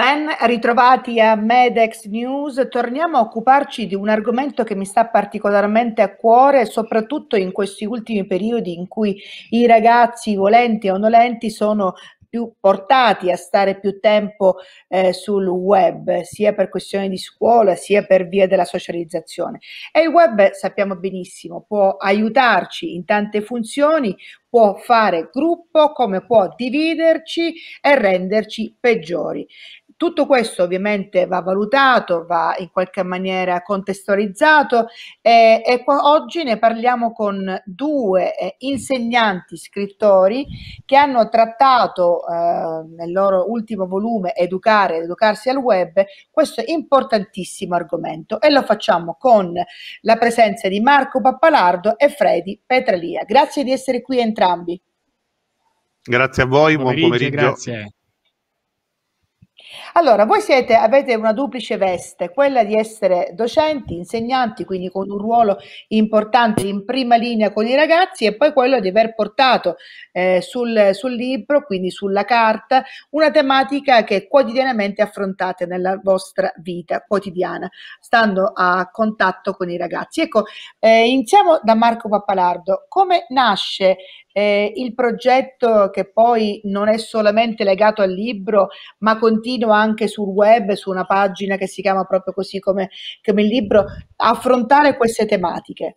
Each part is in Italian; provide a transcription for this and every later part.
Ben ritrovati a Medex News. Torniamo a occuparci di un argomento che mi sta particolarmente a cuore, soprattutto in questi ultimi periodi in cui i ragazzi, volenti o nolenti, sono più portati a stare più tempo eh, sul web, sia per questioni di scuola, sia per via della socializzazione. E il web, sappiamo benissimo, può aiutarci in tante funzioni, può fare gruppo, come può dividerci e renderci peggiori. Tutto questo ovviamente va valutato, va in qualche maniera contestualizzato e, e oggi ne parliamo con due eh, insegnanti scrittori che hanno trattato eh, nel loro ultimo volume Educare educarsi al web questo importantissimo argomento e lo facciamo con la presenza di Marco Pappalardo e Freddy Petralia. Grazie di essere qui entrambi. Grazie a voi, buon pomeriggio. Buon pomeriggio. Grazie. Allora, voi siete, avete una duplice veste, quella di essere docenti, insegnanti, quindi con un ruolo importante in prima linea con i ragazzi e poi quello di aver portato eh, sul, sul, libro, quindi sulla carta, una tematica che quotidianamente affrontate nella vostra vita quotidiana, stando a contatto con i ragazzi. Ecco, eh, iniziamo da Marco Pappalardo. Come nasce eh, il progetto che poi non è solamente legato al libro, ma continua anche sul web, su una pagina che si chiama proprio così come, come il libro, affrontare queste tematiche.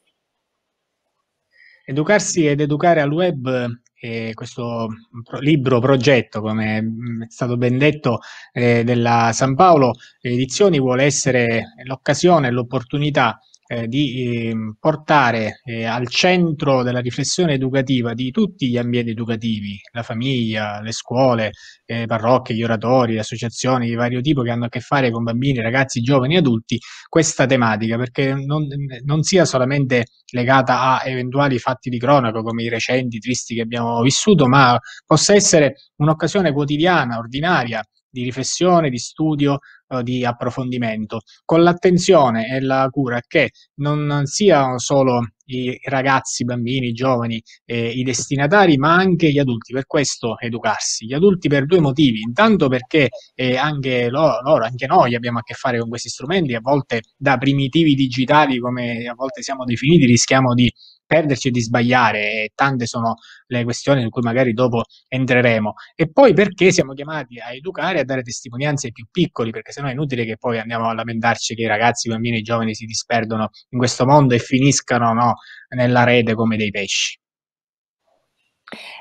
Educarsi ed educare al web eh, questo pro libro progetto, come è stato ben detto, eh, della San Paolo Edizioni vuole essere l'occasione, l'opportunità eh, di eh, portare eh, al centro della riflessione educativa di tutti gli ambienti educativi, la famiglia, le scuole, le eh, parrocchie, gli oratori, le associazioni di vario tipo che hanno a che fare con bambini, ragazzi, giovani, e adulti, questa tematica, perché non, non sia solamente legata a eventuali fatti di cronaca come i recenti, tristi che abbiamo vissuto, ma possa essere un'occasione quotidiana, ordinaria, di riflessione, di studio, eh, di approfondimento, con l'attenzione e la cura che non siano solo i ragazzi, i bambini, i giovani, eh, i destinatari, ma anche gli adulti. Per questo educarsi. Gli adulti per due motivi. Intanto perché eh, anche loro, loro, anche noi abbiamo a che fare con questi strumenti, a volte da primitivi digitali, come a volte siamo definiti, rischiamo di perderci e di sbagliare, e tante sono le questioni su cui magari dopo entreremo. E poi perché siamo chiamati a educare e a dare testimonianze ai più piccoli, perché sennò è inutile che poi andiamo a lamentarci che i ragazzi, i bambini, i giovani si disperdono in questo mondo e finiscano no, nella rete come dei pesci.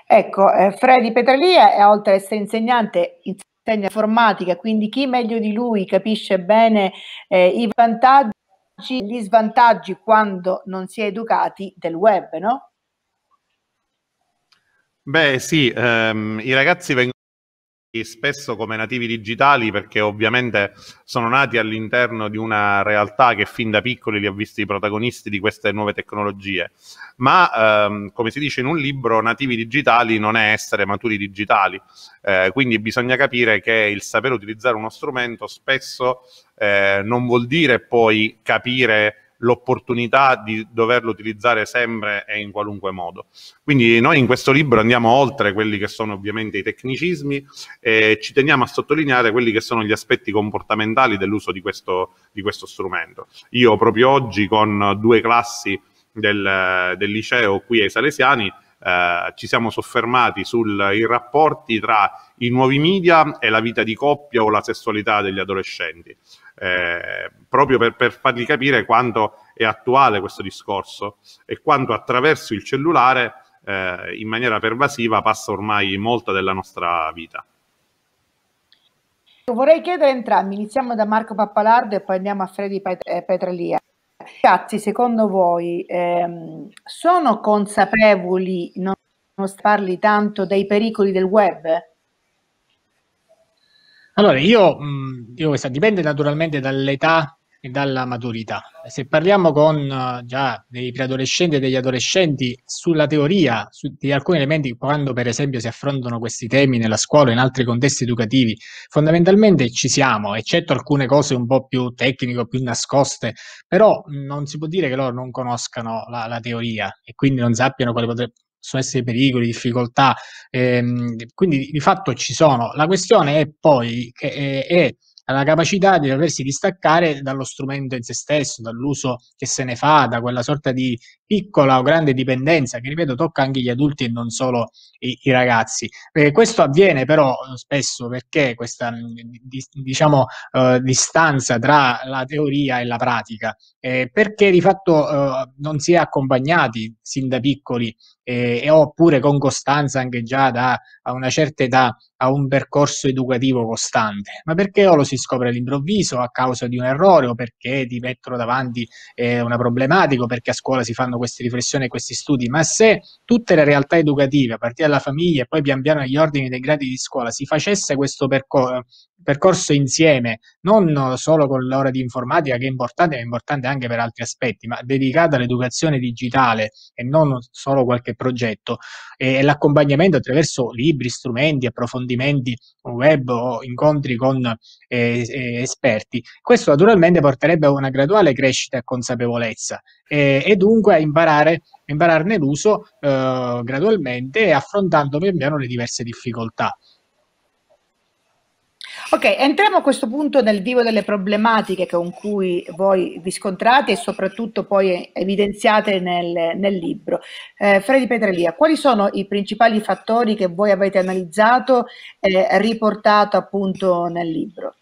Ecco, eh, Freddy Petralia, oltre ad essere insegnante, insegna informatica, quindi chi meglio di lui capisce bene eh, i vantaggi gli svantaggi quando non si è educati del web, no? Beh sì, ehm, i ragazzi vengono spesso come nativi digitali perché ovviamente sono nati all'interno di una realtà che fin da piccoli li ha visti i protagonisti di queste nuove tecnologie, ma ehm, come si dice in un libro, nativi digitali non è essere maturi digitali, eh, quindi bisogna capire che il sapere utilizzare uno strumento spesso eh, non vuol dire poi capire l'opportunità di doverlo utilizzare sempre e in qualunque modo. Quindi noi in questo libro andiamo oltre quelli che sono ovviamente i tecnicismi e ci teniamo a sottolineare quelli che sono gli aspetti comportamentali dell'uso di questo, di questo strumento. Io proprio oggi con due classi del, del liceo qui ai Salesiani eh, ci siamo soffermati sui rapporti tra i nuovi media e la vita di coppia o la sessualità degli adolescenti, eh, proprio per, per fargli capire quanto è attuale questo discorso e quanto attraverso il cellulare eh, in maniera pervasiva passa ormai molta della nostra vita. Vorrei chiedere a entrambi, iniziamo da Marco Pappalardo e poi andiamo a Freddy Pet- eh, Petralia ragazzi, secondo voi, ehm, sono consapevoli, non, non parli tanto, dei pericoli del web? Allora, io, io dipende naturalmente dall'età e dalla maturità. Se parliamo con eh, già dei preadolescenti e degli adolescenti sulla teoria su, di alcuni elementi, quando per esempio si affrontano questi temi nella scuola o in altri contesti educativi, fondamentalmente ci siamo, eccetto alcune cose un po' più tecniche, più nascoste, però non si può dire che loro non conoscano la, la teoria e quindi non sappiano quali potrebbero possono essere pericoli, difficoltà, ehm, quindi di fatto ci sono. La questione è poi che eh, è, è alla capacità di doversi distaccare dallo strumento in se stesso, dall'uso che se ne fa, da quella sorta di piccola o grande dipendenza che, ripeto, tocca anche gli adulti e non solo i, i ragazzi. Eh, questo avviene però eh, spesso perché questa mm, di, diciamo, eh, distanza tra la teoria e la pratica, eh, perché di fatto eh, non si è accompagnati sin da piccoli e, e oppure con costanza anche già da una certa età a un percorso educativo costante, ma perché o lo si scopre all'improvviso a causa di un errore o perché ti mettono davanti eh, una problematica o perché a scuola si fanno queste riflessioni e questi studi, ma se tutte le realtà educative, a partire dalla famiglia e poi pian piano agli ordini dei gradi di scuola, si facesse questo percorso, percorso insieme, non solo con l'ora di informatica che è importante, ma è importante anche per altri aspetti, ma dedicata all'educazione digitale e non solo qualche che progetto e l'accompagnamento attraverso libri, strumenti, approfondimenti web o incontri con eh, eh, esperti. Questo naturalmente porterebbe a una graduale crescita e consapevolezza e, e dunque a imparare, impararne l'uso eh, gradualmente affrontando pian piano le diverse difficoltà. Ok, entriamo a questo punto nel vivo delle problematiche con cui voi vi scontrate e soprattutto poi evidenziate nel, nel libro. Eh, Freddy Petrelia, quali sono i principali fattori che voi avete analizzato e eh, riportato appunto nel libro?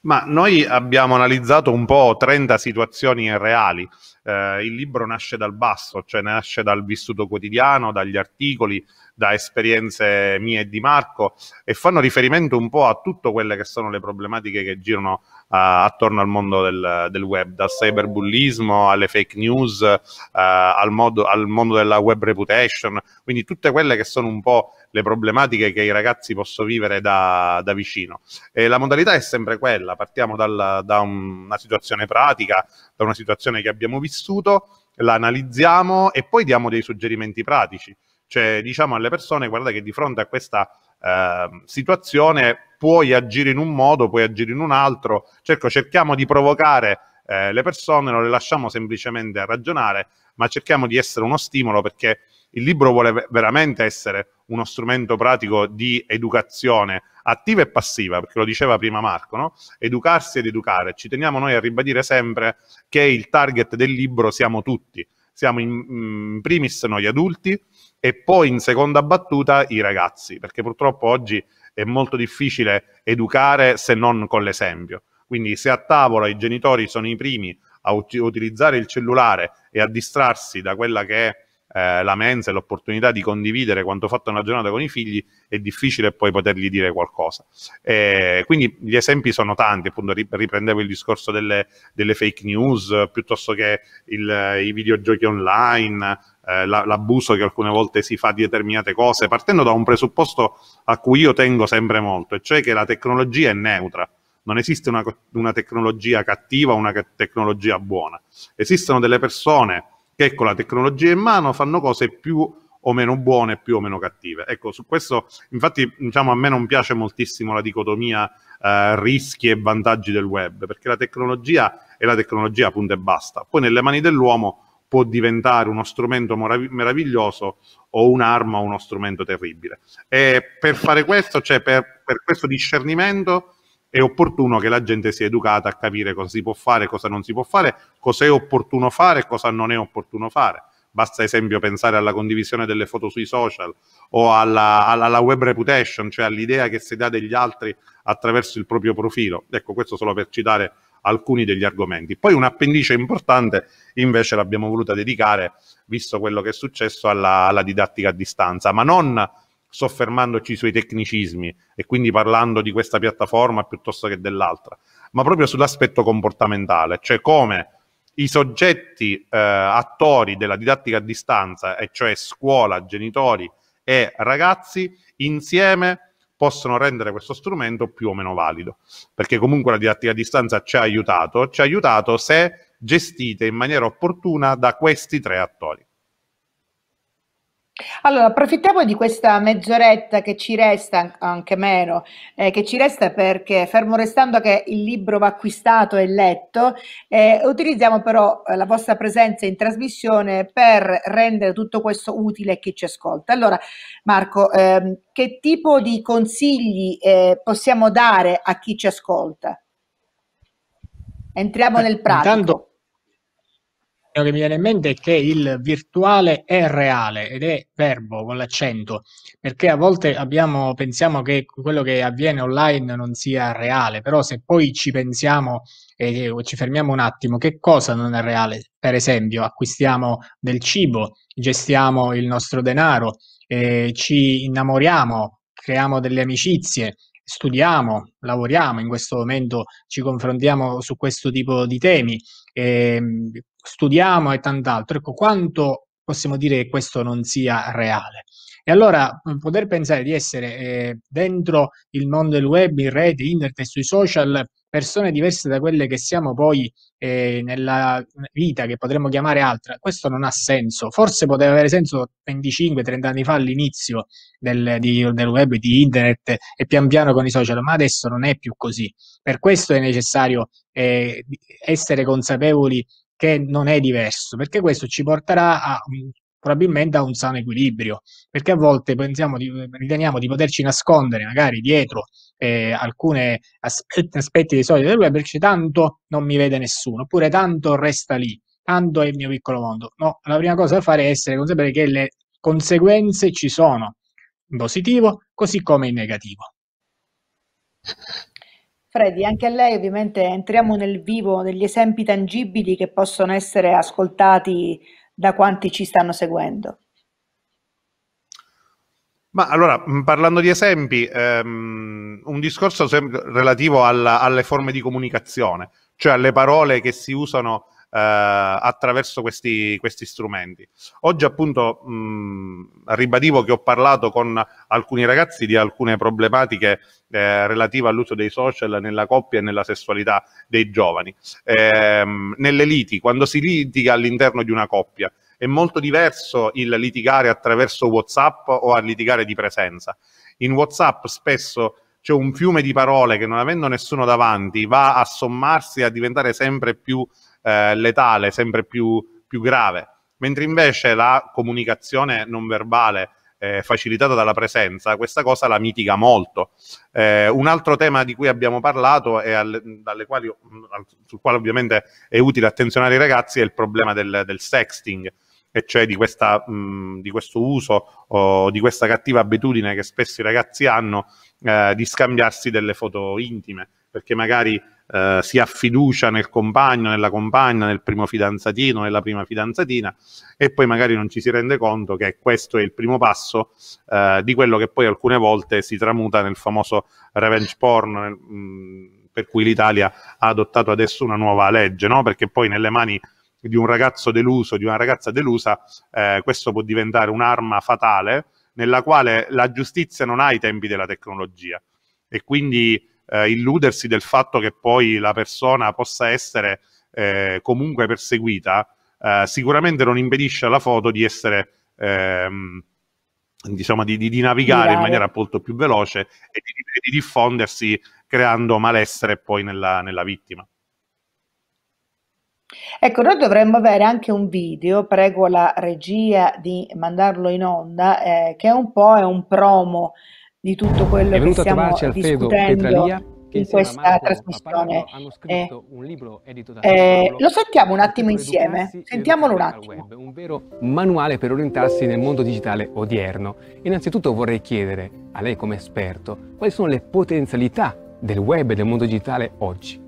Ma noi abbiamo analizzato un po' 30 situazioni reali eh, il libro nasce dal basso, cioè nasce dal vissuto quotidiano, dagli articoli, da esperienze mie e di Marco e fanno riferimento un po' a tutte quelle che sono le problematiche che girano uh, attorno al mondo del, del, web, dal cyberbullismo alle fake news, uh, al, modo, al mondo della web reputation, quindi tutte quelle che sono un po' le problematiche che i ragazzi possono vivere da, da vicino. E la modalità è sempre quella, partiamo dal, da un, una situazione pratica, da una situazione che abbiamo vissuto, la analizziamo e poi diamo dei suggerimenti pratici. Cioè diciamo alle persone, guarda che di fronte a questa eh, situazione puoi agire in un modo, puoi agire in un altro, Cerco, cerchiamo di provocare eh, le persone, non le lasciamo semplicemente ragionare, ma cerchiamo di essere uno stimolo perché il libro vuole veramente essere uno strumento pratico di educazione attiva e passiva, perché lo diceva prima Marco, no? educarsi ed educare. Ci teniamo noi a ribadire sempre che il target del libro siamo tutti, siamo in, mm, in primis noi adulti e poi in seconda battuta i ragazzi, perché purtroppo oggi è molto difficile educare se non con l'esempio. Quindi se a tavola i genitori sono i primi a utilizzare il cellulare e a distrarsi da quella che è eh, la mensa e l'opportunità di condividere quanto fatto nella giornata con i figli, è difficile poi potergli dire qualcosa. Eh, quindi gli esempi sono tanti, appunto riprendevo il discorso delle, delle fake news, piuttosto che il, i videogiochi online, eh, l'abuso che alcune volte si fa di determinate cose, partendo da un presupposto a cui io tengo sempre molto, e cioè che la tecnologia è neutra non esiste una, una, tecnologia cattiva, o una tecnologia buona. Esistono delle persone che con la tecnologia in mano fanno cose più o meno buone, più o meno cattive. Ecco, su questo, infatti, diciamo, a me non piace moltissimo la dicotomia eh, rischi e vantaggi del web, perché la tecnologia è la tecnologia, punto e basta. Poi nelle mani dell'uomo può diventare uno strumento merav- meraviglioso o un'arma o uno strumento terribile. E per fare questo, cioè per, per questo discernimento, è opportuno che la gente sia educata a capire cosa si può fare, cosa non si può fare, cosa è opportuno fare e cosa non è opportuno fare. Basta esempio pensare alla condivisione delle foto sui social o alla, alla web reputation, cioè all'idea che si dà degli altri attraverso il proprio profilo. Ecco, questo solo per citare alcuni degli argomenti. Poi un appendice importante invece l'abbiamo voluta dedicare, visto quello che è successo, alla, alla didattica a distanza, ma non soffermandoci sui tecnicismi e quindi parlando di questa piattaforma piuttosto che dell'altra, ma proprio sull'aspetto comportamentale, cioè come i soggetti eh, attori della didattica a distanza, e cioè scuola, genitori e ragazzi, insieme possono rendere questo strumento più o meno valido, perché comunque la didattica a distanza ci ha aiutato, ci ha aiutato se gestite in maniera opportuna da questi tre attori. Allora, approfittiamo di questa mezz'oretta che ci resta, anche meno, eh, che ci resta perché, fermo restando che il libro va acquistato e letto, eh, utilizziamo però eh, la vostra presenza in trasmissione per rendere tutto questo utile a chi ci ascolta. Allora, Marco, ehm, che tipo di consigli eh, possiamo dare a chi ci ascolta? Entriamo nel pratico. Intanto, che mi viene in mente è che il virtuale è reale ed è verbo con l'accento, perché a volte abbiamo, pensiamo che quello che avviene online non sia reale, però se poi ci pensiamo e ci fermiamo un attimo, che cosa non è reale? Per esempio, acquistiamo del cibo, gestiamo il nostro denaro, eh, ci innamoriamo, creiamo delle amicizie, studiamo, lavoriamo, in questo momento ci confrontiamo su questo tipo di temi, eh, studiamo e tant'altro, ecco quanto possiamo dire che questo non sia reale. E allora mm, poter pensare di essere eh, dentro il mondo del web, in rete, internet e sui social, persone diverse da quelle che siamo poi eh, nella vita, che potremmo chiamare altra, questo non ha senso. Forse poteva avere senso 25-30 anni fa all'inizio del, di, del web, di internet e pian piano con i social, ma adesso non è più così. Per questo è necessario eh, essere consapevoli che non è diverso, perché questo ci porterà a, probabilmente a un sano equilibrio, perché a volte di, riteniamo di poterci nascondere magari dietro eh, alcuni aspetti, aspetti dei soldi del web perché tanto non mi vede nessuno, oppure tanto resta lì, tanto è il mio piccolo mondo. No, la prima cosa da fare è essere consapevoli che le conseguenze ci sono, in positivo così come in negativo. Freddy, anche a lei ovviamente entriamo nel vivo degli esempi tangibili che possono essere ascoltati da quanti ci stanno seguendo. Ma allora, parlando di esempi, ehm, un discorso relativo alla, alle forme di comunicazione, cioè alle parole che si usano eh, attraverso questi, questi, strumenti. Oggi appunto mh, ribadivo che ho parlato con alcuni ragazzi di alcune problematiche eh, relative all'uso dei social nella coppia e nella sessualità dei giovani. Eh, nelle liti, quando si litiga all'interno di una coppia, è molto diverso il litigare attraverso WhatsApp o a litigare di presenza. In WhatsApp spesso c'è un fiume di parole che non avendo nessuno davanti va a sommarsi e a diventare sempre più eh, letale, sempre più, più, grave, mentre invece la comunicazione non verbale eh, facilitata dalla presenza, questa cosa la mitiga molto. Eh, un altro tema di cui abbiamo parlato e sul quale ovviamente è utile attenzionare i ragazzi è il problema del, del sexting e cioè di, questa, mh, mm, di questo uso o di questa cattiva abitudine che spesso i ragazzi hanno eh, di scambiarsi delle foto intime, perché magari eh, si ha fiducia nel compagno, nella compagna, nel primo fidanzatino, nella prima fidanzatina e poi magari non ci si rende conto che questo è il primo passo eh, di quello che poi alcune volte si tramuta nel famoso revenge porn, nel, mh, mm, per cui l'Italia ha adottato adesso una nuova legge, no? perché poi nelle mani di un ragazzo deluso, di una ragazza delusa, eh, questo può diventare un'arma fatale nella quale la giustizia non ha i tempi della tecnologia e quindi eh, illudersi del fatto che poi la persona possa essere eh, comunque perseguita, eh, sicuramente non impedisce alla foto di essere ehm, diciamo di, di, di navigare Mirare. in maniera molto più veloce e di, di diffondersi creando malessere poi nella, nella vittima. Ecco, noi dovremmo avere anche un video, prego la regia di mandarlo in onda, eh, che è un po' è un promo di tutto quello che stiamo Alfredo discutendo Petralia, in questa Marco, trasmissione. Eh, eh, lo sentiamo un attimo insieme, sentiamolo un attimo. Web, un vero manuale per orientarsi nel mondo digitale odierno. Innanzitutto vorrei chiedere a lei come esperto quali sono le potenzialità del web e del mondo digitale oggi.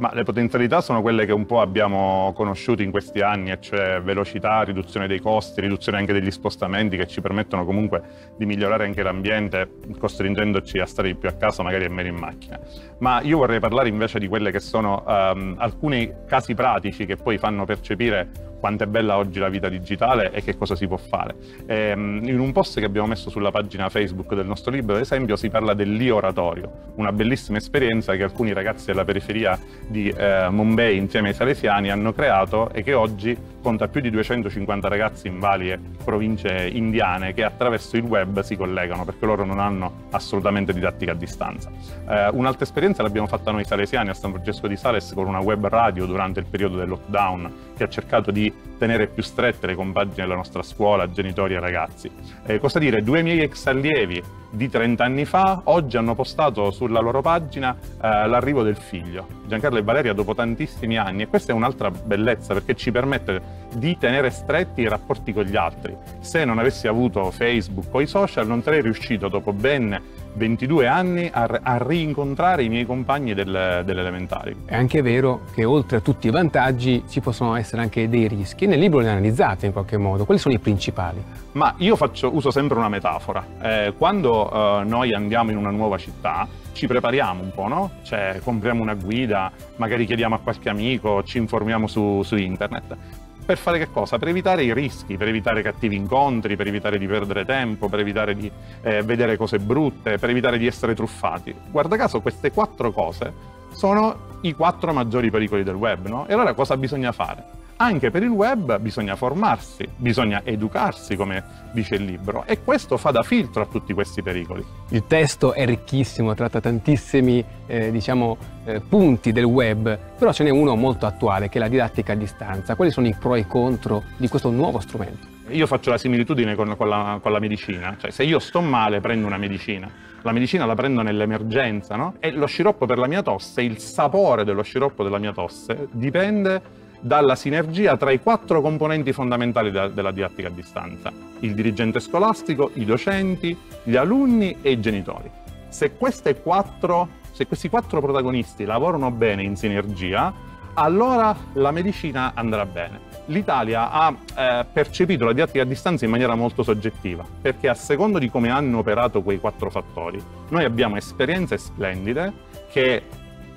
Ma le potenzialità sono quelle che un po' abbiamo conosciuto in questi anni, cioè velocità, riduzione dei costi, riduzione anche degli spostamenti che ci permettono comunque di migliorare anche l'ambiente, costringendoci a stare più a casa, magari e meno in macchina. Ma io vorrei parlare invece di quelle che sono um, alcuni casi pratici che poi fanno percepire quanto è bella oggi la vita digitale e che cosa si può fare. E, ehm, in un post che abbiamo messo sulla pagina Facebook del nostro libro, ad esempio, si parla dell'io oratorio, una bellissima esperienza che alcuni ragazzi della periferia di eh, Mumbai insieme ai salesiani hanno creato e che oggi conta più di 250 ragazzi in varie province indiane che attraverso il web si collegano perché loro non hanno assolutamente didattica a distanza. Eh, un'altra esperienza l'abbiamo fatta noi salesiani a San Francesco di Sales con una web radio durante il periodo del lockdown che ha cercato di tenere più strette le compagini della nostra scuola, genitori e ragazzi. Eh, cosa dire, due miei ex allievi di 30 anni fa oggi hanno postato sulla loro pagina eh, l'arrivo del figlio, Giancarlo e Valeria, dopo tantissimi anni. E questa è un'altra bellezza perché ci permette di tenere stretti i rapporti con gli altri. Se non avessi avuto Facebook o i social non sarei riuscito dopo ben 22 anni a, a rincontrare i miei compagni del, dell'elementare. È anche vero che oltre a tutti i vantaggi ci possono essere anche dei rischi. Nel libro li analizzate in qualche modo. Quali sono i principali? Ma io faccio, uso sempre una metafora. Eh, quando eh, noi andiamo in una nuova città, ci prepariamo un po', no? Cioè, compriamo una guida, magari chiediamo a qualche amico, ci informiamo su, su internet. Per fare che cosa? Per evitare i rischi, per evitare cattivi incontri, per evitare di perdere tempo, per evitare di eh, vedere cose brutte, per evitare di essere truffati. Guarda caso queste quattro cose sono i quattro maggiori pericoli del web, no? E allora cosa bisogna fare? Anche per il web bisogna formarsi, bisogna educarsi, come dice il libro, e questo fa da filtro a tutti questi pericoli. Il testo è ricchissimo, tratta tantissimi eh, diciamo, eh, punti del web, però ce n'è uno molto attuale, che è la didattica a distanza. Quali sono i pro e i contro di questo nuovo strumento? Io faccio la similitudine con, con, la, con la medicina, cioè se io sto male prendo una medicina, la medicina la prendo nell'emergenza, no? E lo sciroppo per la mia tosse, il sapore dello sciroppo della mia tosse dipende dalla sinergia tra i quattro componenti fondamentali da, della didattica a distanza, il dirigente scolastico, i docenti, gli alunni e i genitori. Se, quattro, se questi quattro protagonisti lavorano bene in sinergia, allora la medicina andrà bene. L'Italia ha eh, percepito la didattica a distanza in maniera molto soggettiva, perché a secondo di come hanno operato quei quattro fattori, noi abbiamo esperienze splendide che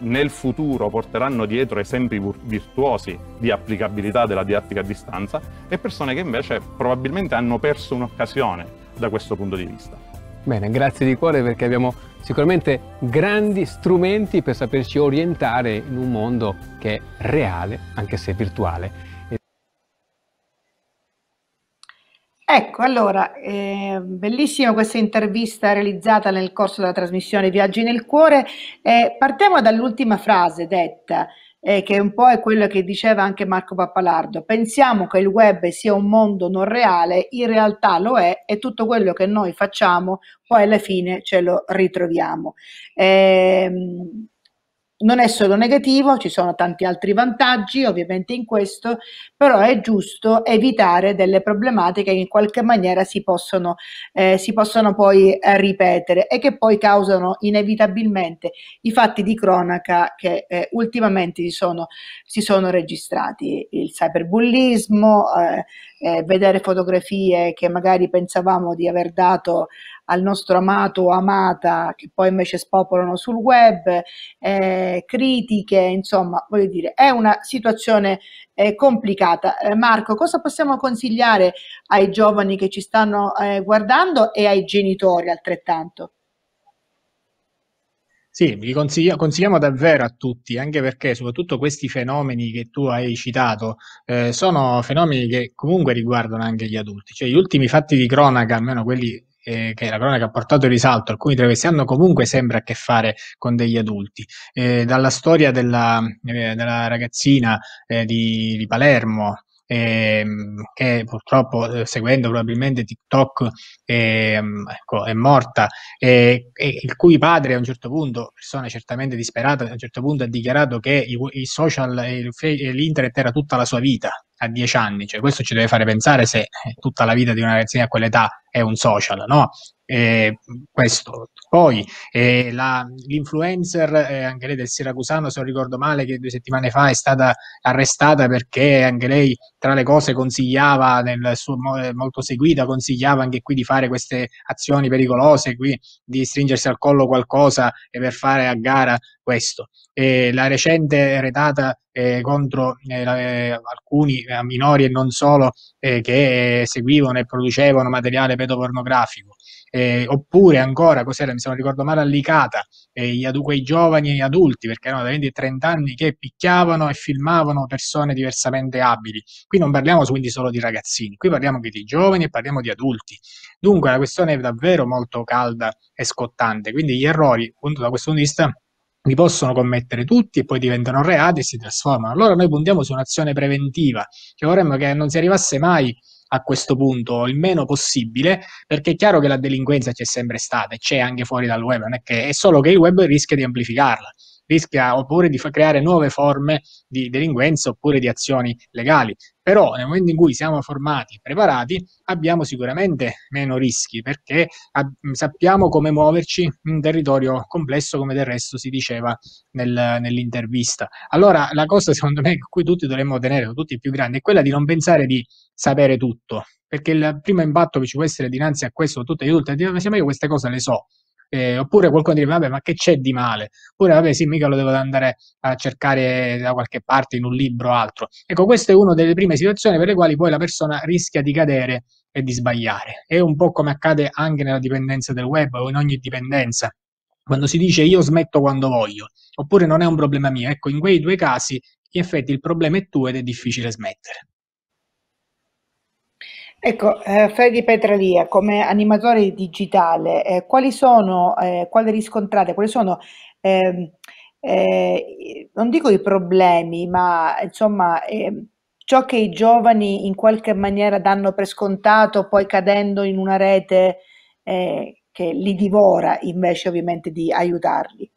nel futuro porteranno dietro esempi virtuosi di applicabilità della didattica a distanza e persone che invece probabilmente hanno perso un'occasione da questo punto di vista. Bene, grazie di cuore perché abbiamo sicuramente grandi strumenti per saperci orientare in un mondo che è reale, anche se virtuale. Ecco, allora, eh, bellissima questa intervista realizzata nel corso della trasmissione Viaggi nel Cuore. Eh, partiamo dall'ultima frase detta, eh, che un po' è quello che diceva anche Marco Pappalardo. Pensiamo che il web sia un mondo non reale, in realtà lo è e tutto quello che noi facciamo poi alla fine ce lo ritroviamo. Eh, non è solo negativo, ci sono tanti altri vantaggi ovviamente in questo, però è giusto evitare delle problematiche che in qualche maniera si possono, eh, si possono poi eh, ripetere e che poi causano inevitabilmente i fatti di cronaca che eh, ultimamente si sono, si sono, registrati, il cyberbullismo, eh, eh, vedere fotografie che magari pensavamo di aver dato al nostro amato o amata, che poi invece spopolano sul web, eh, critiche, insomma, voglio dire, è una situazione eh, complicata. Eh, Marco, cosa possiamo consigliare ai giovani che ci stanno eh, guardando e ai genitori altrettanto? Sì, vi consiglia- consigliamo davvero a tutti, anche perché soprattutto questi fenomeni che tu hai citato eh, sono fenomeni che comunque riguardano anche gli adulti. Cioè, gli ultimi fatti di cronaca, almeno quelli eh, che la cronaca ha portato in risalto, alcuni travessi hanno comunque sempre a che fare con degli adulti. Eh, dalla storia della, eh, della ragazzina eh, di, di Palermo, ehm, che purtroppo eh, seguendo probabilmente TikTok ehm, ecco, è morta, e eh, il cui padre a un certo punto, persona certamente disperata, a un certo punto ha dichiarato che i, i social e l'internet era tutta la sua vita a dieci anni, cioè questo ci deve fare pensare se eh, tutta la vita di una ragazzina a quell'età è un social, no? Eh, questo. Poi eh, la, l'influencer, eh, anche lei del Siracusano, se non ricordo male, che due settimane fa è stata arrestata perché anche lei, tra le cose, consigliava, nel suo, eh, molto seguita, consigliava anche qui di fare queste azioni pericolose, qui di stringersi al collo qualcosa e per fare a gara questo. la recente retata eh, contro eh, la, alcuni minori e non solo che seguivano e producevano materiale pedopornografico eh, oppure ancora, cos'era, mi sono ricordo male, Allicata, eh, gli adu- quei giovani e adulti, perché erano da 20 e 30 anni, che picchiavano e filmavano persone diversamente abili. Qui non parliamo quindi solo di ragazzini, qui parliamo anche di giovani e parliamo di adulti. Dunque la questione è davvero molto calda e scottante, quindi gli errori, appunto da questo punto di vista, li possono commettere tutti e poi diventano reati e si trasformano. Allora noi puntiamo su un'azione preventiva, che vorremmo che non si arrivasse mai a questo punto il meno possibile, perché è chiaro che la delinquenza c'è sempre stata e c'è anche fuori dal web, non è che è solo che il web rischia di amplificarla rischia oppure di creare nuove forme di delinquenza oppure di azioni legali. Però nel momento in cui siamo formati, preparati, abbiamo sicuramente meno rischi perché sappiamo come muoverci in un territorio complesso come del resto si diceva nel, nell'intervista. Allora la cosa secondo me a cui tutti dovremmo tenere, tutti i più grandi, è quella di non pensare di sapere tutto, perché il primo impatto che ci può essere dinanzi a questo, tutte le adulti, ma io queste cose le so, eh, oppure qualcuno direbbe vabbè ma che c'è di male, oppure vabbè sì mica lo devo andare a cercare da qualche parte in un libro o altro. Ecco questa è una delle prime situazioni per le quali poi la persona rischia di cadere e di sbagliare, è un po' come accade anche nella dipendenza del web o in ogni dipendenza. Quando si dice io smetto quando voglio, oppure non è un problema mio, ecco, in quei due casi in effetti il problema è tuo ed è difficile smettere. Ecco, eh, Freddy Petralia, come animatore digitale, eh, quali sono, eh, quali riscontrate, quali sono, ehm, eh, non dico i problemi, ma insomma ehm, ciò che i giovani in qualche maniera danno per scontato, poi cadendo in una rete eh, che li divora invece ovviamente di aiutarli.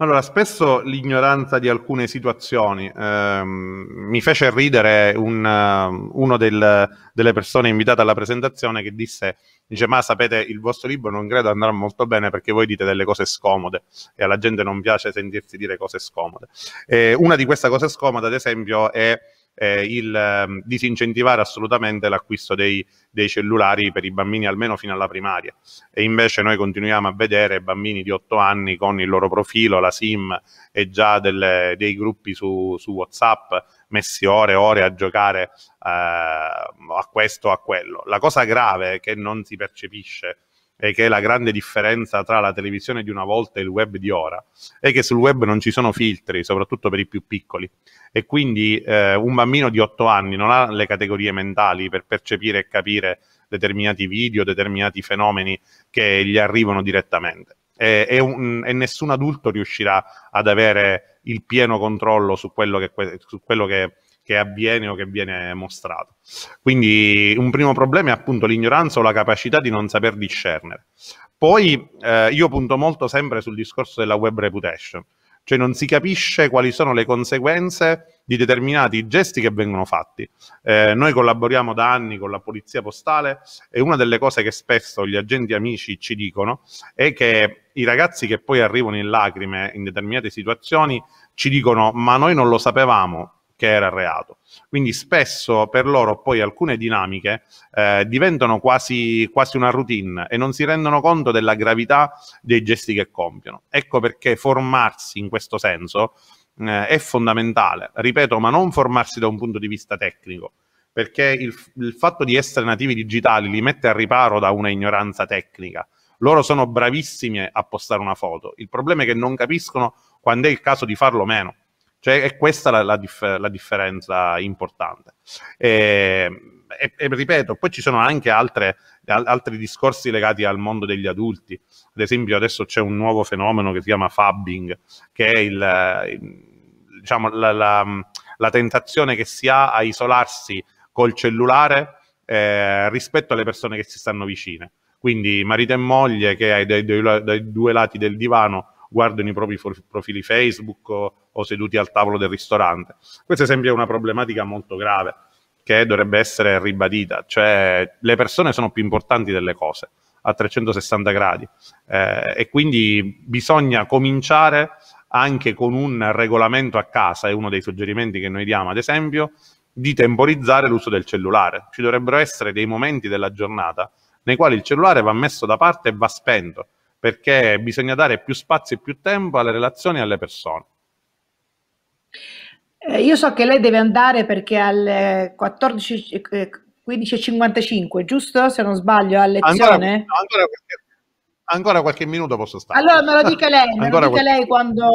Allora, spesso l'ignoranza di alcune situazioni. Ehm, mi fece ridere un, eh, uno del, delle persone invitate alla presentazione che disse, dice, ma sapete, il vostro libro non credo andrà molto bene perché voi dite delle cose scomode e alla gente non piace sentirsi dire cose scomode. E una di queste cose scomode, ad esempio, è eh, il eh, disincentivare assolutamente l'acquisto dei, dei, cellulari per i bambini almeno fino alla primaria e invece noi continuiamo a vedere bambini di 8 anni con il loro profilo, la sim e già delle, dei gruppi su, su Whatsapp messi ore e ore a giocare eh, a questo o a quello. La cosa grave che non si percepisce e che è la grande differenza tra la televisione di una volta e il web di ora, è che sul web non ci sono filtri, soprattutto per i più piccoli. E quindi eh, un bambino di 8 anni non ha le categorie mentali per percepire e capire determinati video, determinati fenomeni che gli arrivano direttamente. E, e, un, e nessun adulto riuscirà ad avere il pieno controllo su quello che, su quello che che avviene o che viene mostrato. Quindi un primo problema è appunto l'ignoranza o la capacità di non saper discernere. Poi eh, io punto molto sempre sul discorso della web reputation, cioè non si capisce quali sono le conseguenze di determinati gesti che vengono fatti. Eh, noi collaboriamo da anni con la polizia postale e una delle cose che spesso gli agenti amici ci dicono è che i ragazzi che poi arrivano in lacrime in determinate situazioni ci dicono ma noi non lo sapevamo, che era reato. Quindi spesso per loro poi alcune dinamiche eh, diventano quasi, quasi, una routine e non si rendono conto della gravità dei gesti che compiono. Ecco perché formarsi in questo senso eh, è fondamentale, ripeto, ma non formarsi da un punto di vista tecnico, perché il, il fatto di essere nativi digitali li mette al riparo da una ignoranza tecnica. Loro sono bravissimi a postare una foto, il problema è che non capiscono quando è il caso di farlo meno cioè, è questa la, la, differ- la differenza importante. E, ehm, e, e, ripeto, poi ci sono anche altre, al, altri discorsi legati al mondo degli adulti. Ad esempio, adesso c'è un nuovo fenomeno che si chiama fabbing, che è il, il, diciamo, la, la, tentazione che si ha a isolarsi col cellulare eh, rispetto alle persone che si stanno vicine. Quindi marito e moglie che dai, dai, dai due lati del divano guardano i propri profili Facebook o, o seduti al tavolo del ristorante. Questo esempio è una problematica molto grave che dovrebbe essere ribadita, cioè le persone sono più importanti delle cose a 360 gradi eh, e quindi bisogna cominciare anche con un regolamento a casa, è uno dei suggerimenti che noi diamo ad esempio, di temporizzare l'uso del cellulare. Ci dovrebbero essere dei momenti della giornata nei quali il cellulare va messo da parte e va spento perché bisogna dare più spazio e più tempo alle relazioni e alle persone. Eh, io so che lei deve andare perché alle 14, 15.55, giusto? Se non sbaglio, a lezione. Ancora, ancora, ancora qualche minuto posso stare. Allora me lo dica lei, me lo dica qualche... lei quando,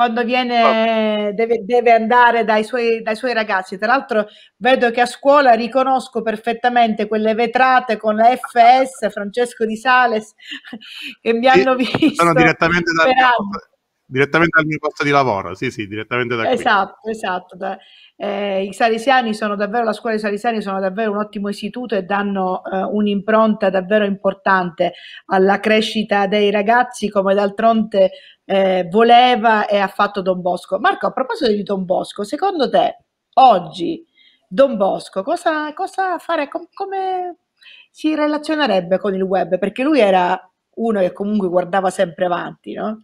quando viene, deve, deve andare dai suoi, dai suoi, ragazzi. Tra l'altro vedo che a scuola riconosco perfettamente quelle vetrate con la FS, Francesco Di Sales, che mi hanno visto. Sono direttamente dal, posto, direttamente dal mio posto di lavoro, sì, sì, direttamente da qui. Esatto, esatto. Eh, I Salesiani sono davvero, la scuola dei Salesiani sono davvero un ottimo istituto e danno eh, un'impronta davvero importante alla crescita dei ragazzi, come d'altronde eh, voleva e ha fatto Don Bosco. Marco, a proposito di Don Bosco, secondo te oggi Don Bosco cosa, cosa fare, com, come si relazionerebbe con il web? Perché lui era uno che comunque guardava sempre avanti, no?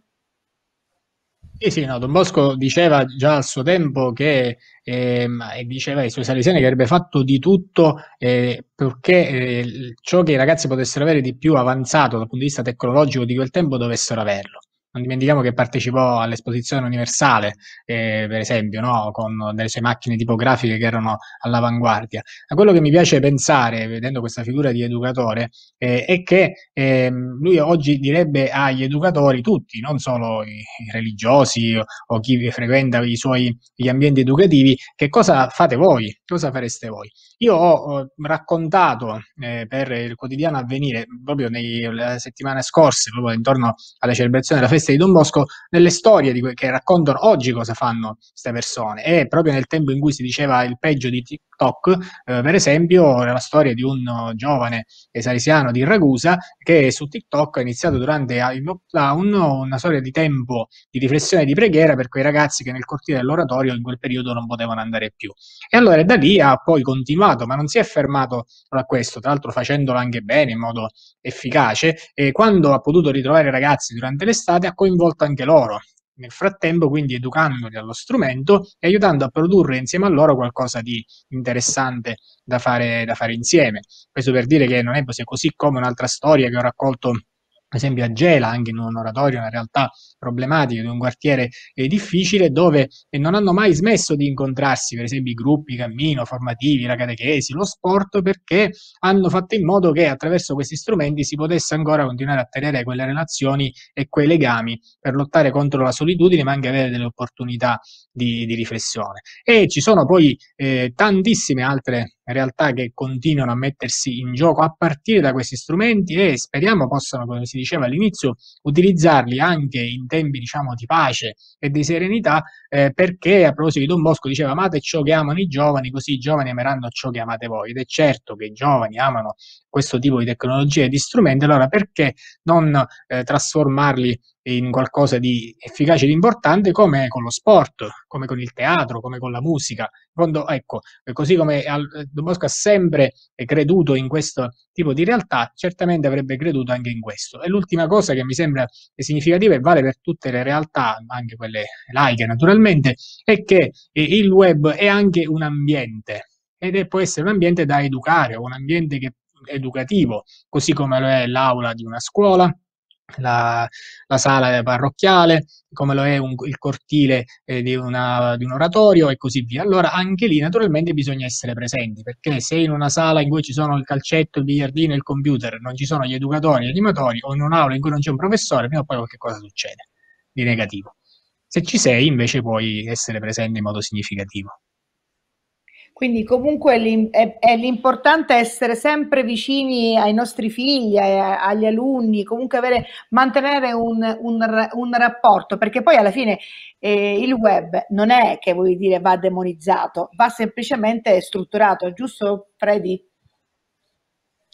Sì, sì, no, Don Bosco diceva già al suo tempo che ehm, diceva ai suoi salesiani che avrebbe fatto di tutto eh, perché eh, ciò che i ragazzi potessero avere di più avanzato dal punto di vista tecnologico di quel tempo dovessero averlo non dimentichiamo che partecipò all'esposizione universale, eh, per esempio, no? con delle sue macchine tipografiche che erano all'avanguardia. Ma quello che mi piace pensare, vedendo questa figura di educatore, eh, è che eh, lui oggi direbbe agli educatori tutti, non solo i, i religiosi o, o, chi frequenta i suoi gli ambienti educativi, che cosa fate voi, cosa fareste voi. Io ho, ho raccontato eh, per il quotidiano avvenire, proprio nelle settimane scorse, proprio intorno alla celebrazione della festa, feste di Don Bosco nelle storie que- che raccontano oggi cosa fanno queste persone. E proprio nel tempo in cui si diceva il peggio di, TikTok, eh, per esempio la storia di un oh, giovane esalesiano di Ragusa che su TikTok ha iniziato durante ah, il lockdown ah, una storia di tempo di riflessione e di preghiera per quei ragazzi che nel cortile dell'oratorio in quel periodo non potevano andare più. E allora da lì ha poi continuato, ma non si è fermato a questo, tra l'altro facendolo anche bene, in modo efficace, e quando ha potuto ritrovare i ragazzi durante l'estate ha coinvolto anche loro nel frattempo, quindi educandoli allo strumento e aiutando a produrre insieme a loro qualcosa di interessante da fare, da fare insieme. Questo per dire che non è così come un'altra storia che ho raccolto esempio a Gela, anche in un oratorio, una realtà problematica di un quartiere eh, difficile, dove non hanno mai smesso di incontrarsi, per esempio i gruppi cammino, formativi, la catechesi, lo sport, perché hanno fatto in modo che attraverso questi strumenti si potesse ancora continuare a tenere quelle relazioni e quei legami per lottare contro la solitudine, ma anche avere delle opportunità di, di riflessione. E ci sono poi eh, tantissime altre realtà che continuano a mettersi in gioco a partire da questi strumenti e speriamo possano, come si diceva all'inizio, utilizzarli anche in tempi diciamo di pace e di serenità eh, perché a proposito di Don Bosco diceva amate ciò che amano i giovani così i giovani ameranno ciò che amate voi ed è certo che i giovani amano questo tipo di tecnologie e di strumenti, allora perché non eh, trasformarli in qualcosa di efficace ed importante come con lo sport, come con il teatro, come con la musica. In fondo, ecco, eh, così come eh, Don Bosco ha sempre creduto in questo tipo di realtà, certamente avrebbe creduto anche in questo. E l'ultima cosa che mi sembra significativa e vale per tutte le realtà, anche quelle laiche naturalmente, è che eh, il web è anche un ambiente ed è, può essere un ambiente da educare, o un ambiente che educativo, così come lo è l'aula di una scuola, la, la, sala parrocchiale, come lo è un, il cortile eh, di, una, di, un oratorio e così via. Allora anche lì naturalmente bisogna essere presenti, perché se in una sala in cui ci sono il calcetto, il biliardino e il computer non ci sono gli educatori e gli animatori, o in un'aula in cui non c'è un professore, prima o poi qualche cosa succede di negativo. Se ci sei invece puoi essere presente in modo significativo. Quindi comunque è l'importante essere sempre vicini ai nostri figli, agli alunni, comunque avere, mantenere un, un, un, rapporto, perché poi alla fine eh, il web non è che vuol dire va demonizzato, va semplicemente strutturato, giusto Freddy?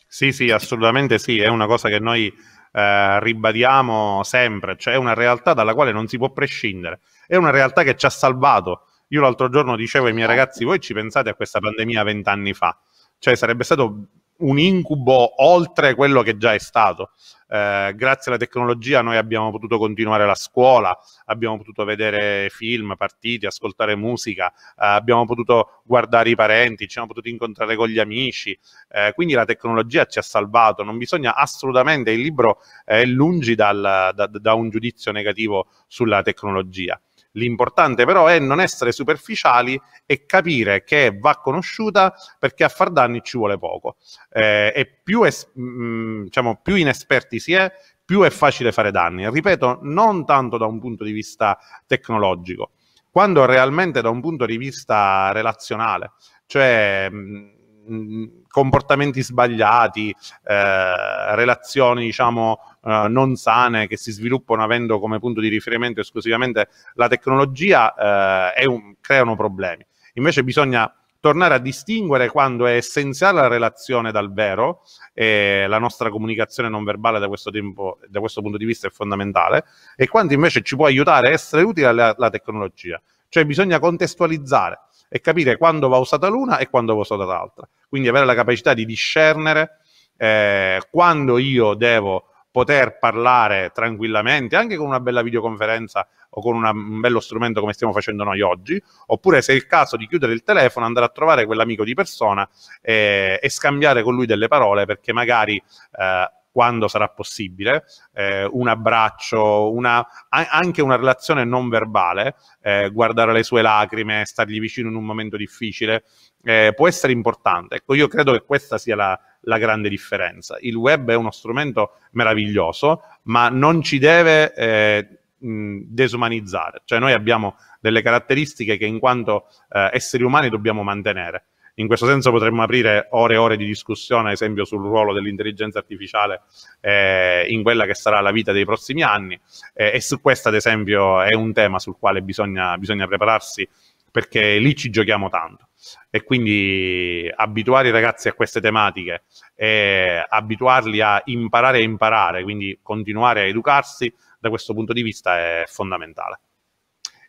Sì, sì, assolutamente sì, è una cosa che noi eh, ribadiamo sempre, cioè è una realtà dalla quale non si può prescindere, è una realtà che ci ha salvato io l'altro giorno dicevo ai miei certo. ragazzi, voi ci pensate a questa pandemia vent'anni fa? Cioè sarebbe stato un incubo oltre quello che già è stato. Eh, grazie alla tecnologia noi abbiamo potuto continuare la scuola, abbiamo potuto vedere film, partiti, ascoltare musica, eh, abbiamo potuto guardare i parenti, ci siamo potuti incontrare con gli amici, eh, quindi la tecnologia ci ha salvato, non bisogna assolutamente, il libro è lungi dal, da, da un giudizio negativo sulla tecnologia. L'importante però è non essere superficiali e capire che va conosciuta perché a far danni ci vuole poco. Eh, e più, es- mh, mm, diciamo, più inesperti si è, più è facile fare danni. Ripeto, non tanto da un punto di vista tecnologico, quando realmente da un punto di vista relazionale, cioè mh, mm, mm, comportamenti sbagliati, eh, relazioni diciamo eh, non sane che si sviluppano avendo come punto di riferimento esclusivamente la tecnologia eh, un, creano problemi. Invece bisogna tornare a distinguere quando è essenziale la relazione dal vero e la nostra comunicazione non verbale da questo, tempo, da questo punto di vista è fondamentale e quando invece ci può aiutare a essere utile la, la tecnologia. Cioè bisogna contestualizzare e capire quando va usata l'una e quando va usata l'altra. Quindi avere la capacità di discernere eh, quando io devo poter parlare tranquillamente anche con una bella videoconferenza o con una, un bello strumento come stiamo facendo noi oggi, oppure se è il caso di chiudere il telefono, andare a trovare quell'amico di persona eh, e scambiare con lui delle parole perché magari eh, quando sarà possibile, eh, un abbraccio, una, anche una relazione non verbale, eh, guardare le sue lacrime, stargli vicino in un momento difficile, eh, può essere importante. Ecco, io credo che questa sia la, la grande differenza. Il web è uno strumento meraviglioso, ma non ci deve eh, desumanizzare, cioè noi abbiamo delle caratteristiche che in quanto eh, esseri umani dobbiamo mantenere. In questo senso potremmo aprire ore e ore di discussione, ad esempio, sul ruolo dell'intelligenza artificiale eh, in quella che sarà la vita dei prossimi anni eh, e su questo, ad esempio, è un tema sul quale bisogna, bisogna prepararsi perché lì ci giochiamo tanto. E quindi abituare i ragazzi a queste tematiche e abituarli a imparare e imparare, quindi continuare a educarsi da questo punto di vista è fondamentale.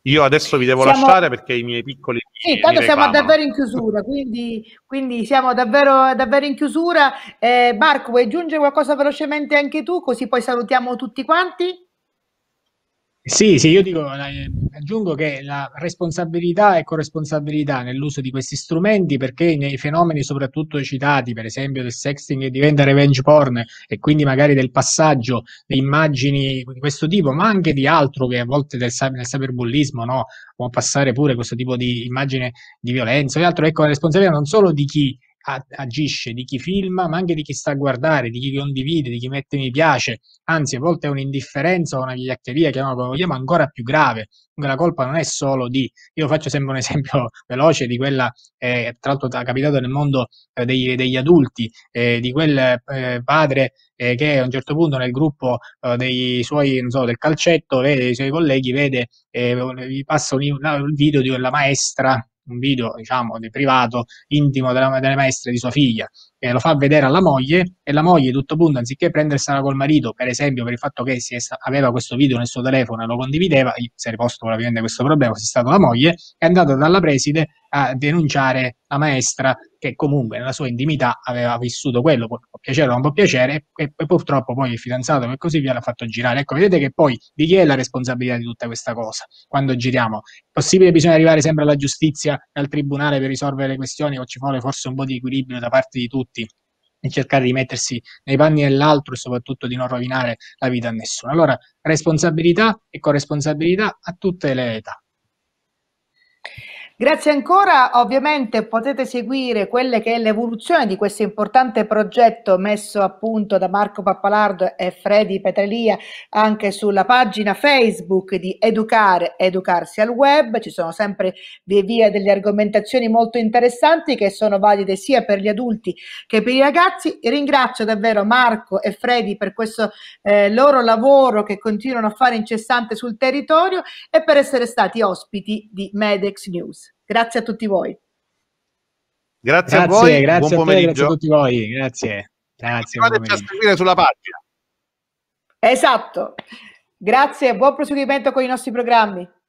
Io adesso vi devo siamo... lasciare perché i miei piccoli. Sì, tanto siamo davvero in chiusura, quindi, quindi siamo davvero, davvero, in chiusura. Eh, Marco, vuoi aggiungere qualcosa velocemente anche tu, così poi salutiamo tutti quanti? Sì, sì, io dico, aggiungo che la responsabilità e corresponsabilità nell'uso di questi strumenti, perché nei fenomeni soprattutto citati, per esempio del sexting che diventa revenge porn e quindi magari del passaggio di immagini di questo tipo, ma anche di altro che a volte del, nel cyberbullismo, no? può passare pure questo tipo di immagine di violenza e altro, ecco la responsabilità non solo di chi agisce, di chi filma, ma anche di chi sta a guardare, di chi condivide, di chi mette mi piace. Anzi, a volte è un'indifferenza o una vigliaccheria, chiamiamola come vogliamo, ancora più grave. La colpa non è solo di, io faccio sempre un esempio veloce di quella, eh, tra l'altro è capitato nel mondo eh, degli, degli, adulti, eh, di quel eh, padre eh, che a un certo punto nel gruppo eh, dei suoi, non so, del calcetto, vede i suoi colleghi, vede, gli passa un, un video di quella maestra un video, diciamo, di privato, intimo delle maestre di sua figlia, eh, lo fa vedere alla moglie e la moglie tutto punto anziché prendersela col marito per esempio per il fatto che si sta- aveva questo video nel suo telefono e lo condivideva si è riposto probabilmente questo problema se è stata la moglie è andata dalla preside a denunciare la maestra che comunque nella sua intimità aveva vissuto quello, può, può piacere o non può piacere, e, e, purtroppo poi il fidanzato e così via l'ha fatto girare. Ecco, vedete che poi di chi è la responsabilità di tutta questa cosa? Quando giriamo, è possibile bisogna arrivare sempre alla giustizia e al tribunale per risolvere le questioni o ci vuole forse un po' di equilibrio da parte di tutti? tutti e cercare di mettersi nei panni dell'altro e soprattutto di non rovinare la vita a nessuno. Allora, responsabilità e corresponsabilità a tutte le età. Grazie ancora, ovviamente potete seguire quelle che è l'evoluzione di questo importante progetto messo a punto da Marco Pappalardo e Freddy Petrelia anche sulla pagina Facebook di Educare, Educarsi al Web, ci sono sempre via via delle argomentazioni molto interessanti che sono valide sia per gli adulti che per i ragazzi. Ringrazio davvero Marco e Freddy per questo eh, loro lavoro che continuano a fare incessante sul territorio e per essere stati ospiti di Medex News. Grazie a tutti voi. Grazie, grazie a voi, grazie buon a te, pomeriggio. grazie a tutti voi, grazie. grazie Continuateci a seguire sulla pagina. Esatto, grazie, buon proseguimento con i nostri programmi.